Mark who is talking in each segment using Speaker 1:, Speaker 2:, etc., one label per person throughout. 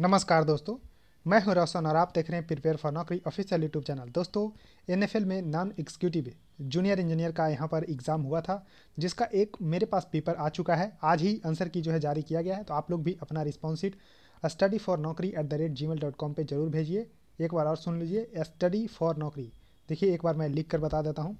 Speaker 1: नमस्कार दोस्तों मैं हूं रौशन और आप देख रहे हैं प्रिपेयर फॉर नौकरी ऑफिशियल यूट्यूब चैनल दोस्तों एनएफएल में नॉन एग्जीक्यूटिव जूनियर इंजीनियर का यहां पर एग्ज़ाम हुआ था जिसका एक मेरे पास पेपर आ चुका है आज ही आंसर की जो है जारी किया गया है तो आप लोग भी अपना रिस्पॉन्स स्टडी फॉर नौकरी at the rate Gmail dot com पर जरूर भेजिए एक बार और सुन लीजिए स्टडी फॉर नौकरी देखिए एक बार मैं लिख कर बता देता हूँ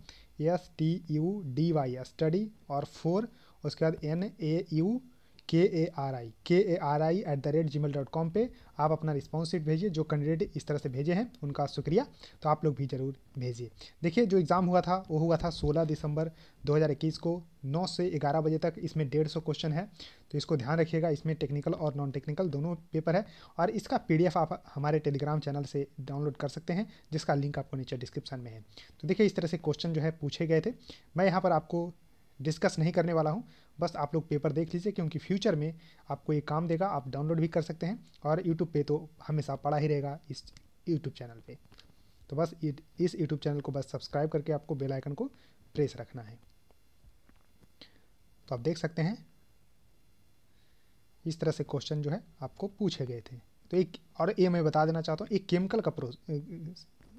Speaker 1: S T U D Y study और फोर उसके बाद एन ए यू के A R I K A R I at the rate Gmail dot com पर आप अपना रिस्पॉन्स शीट भेजिए जो कैंडिडेट इस तरह से भेजे हैं उनका शुक्रिया तो आप लोग भी ज़रूर भेजिए देखिए जो एग्ज़ाम हुआ था वो हुआ था 16 दिसंबर 2021 को 9 से 11 बजे तक इसमें डेढ़ सौ क्वेश्चन है तो इसको ध्यान रखिएगा इसमें टेक्निकल और नॉन टेक्निकल दोनों पेपर है और इसका एफ आप हमारे टेलीग्राम चैनल से डाउनलोड कर सकते हैं जिसका लिंक आपको नीचे डिस्क्रिप्शन में है तो देखिए इस तरह से क्वेश्चन जो है पूछे गए थे मैं यहाँ पर आपको डिस्कस नहीं करने वाला हूँ बस आप लोग पेपर देख लीजिए क्योंकि फ्यूचर में आपको ये काम देगा आप डाउनलोड भी कर सकते हैं और यूट्यूब पे तो हमेशा पड़ा ही रहेगा इस यूट्यूब चैनल पे तो बस इस यूट्यूब चैनल को बस सब्सक्राइब करके आपको बेल आइकन को प्रेस रखना है तो आप देख सकते हैं इस तरह से क्वेश्चन जो है आपको पूछे गए थे तो एक और ये मैं बता देना चाहता हूँ एक केमिकल का प्रो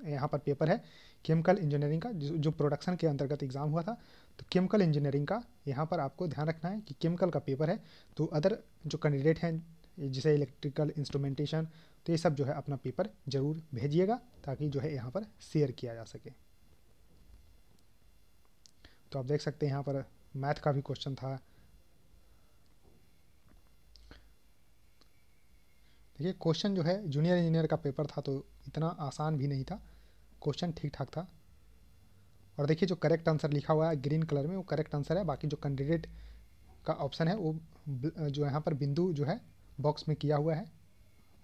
Speaker 1: यहाँ पर पेपर है केमिकल इंजीनियरिंग का जो प्रोडक्शन के अंतर्गत एग्जाम हुआ था तो केमिकल इंजीनियरिंग का यहाँ पर आपको ध्यान रखना है कि केमिकल का पेपर है तो अदर जो कैंडिडेट हैं जैसे इलेक्ट्रिकल इंस्ट्रूमेंटेशन तो ये सब जो है अपना पेपर ज़रूर भेजिएगा ताकि जो है यहाँ पर शेयर किया जा सके तो आप देख सकते हैं यहाँ पर मैथ का भी क्वेश्चन था देखिए क्वेश्चन जो है जूनियर इंजीनियर का पेपर था तो इतना आसान भी नहीं था क्वेश्चन ठीक ठाक था और देखिए जो करेक्ट आंसर लिखा हुआ है ग्रीन कलर में वो करेक्ट आंसर है बाकी जो कैंडिडेट का ऑप्शन है वो जो यहाँ पर बिंदु जो है बॉक्स में किया हुआ है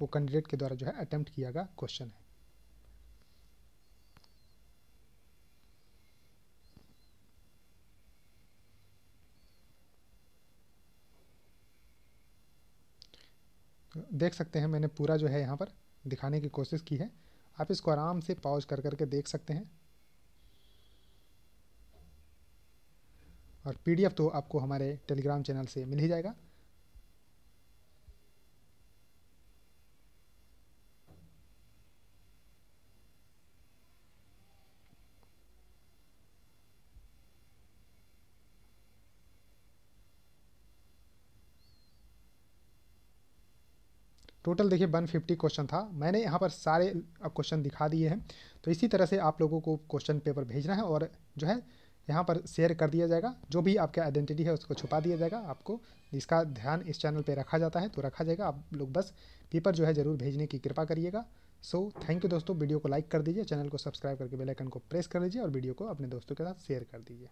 Speaker 1: वो कैंडिडेट के द्वारा जो है अटैम्प्ट किया गया क्वेश्चन है देख सकते हैं मैंने पूरा जो है यहाँ पर दिखाने की कोशिश की है आप इसको आराम से पॉज कर करके देख सकते हैं और पीडीएफ तो आपको हमारे टेलीग्राम चैनल से मिल ही जाएगा टोटल देखिए 150 क्वेश्चन था मैंने यहाँ पर सारे क्वेश्चन दिखा दिए हैं तो इसी तरह से आप लोगों को क्वेश्चन पेपर भेजना है और जो है यहाँ पर शेयर कर दिया जाएगा जो भी आपका आइडेंटिटी है उसको छुपा दिया जाएगा आपको इसका ध्यान इस चैनल पे रखा जाता है तो रखा जाएगा आप लोग बस पेपर जो है ज़रूर भेजने की कृपा करिएगा सो थैंक यू दोस्तों वीडियो को लाइक कर दीजिए चैनल को सब्सक्राइब करके बेलाइकन को प्रेस कर लीजिए और वीडियो को अपने दोस्तों के साथ शेयर कर दीजिए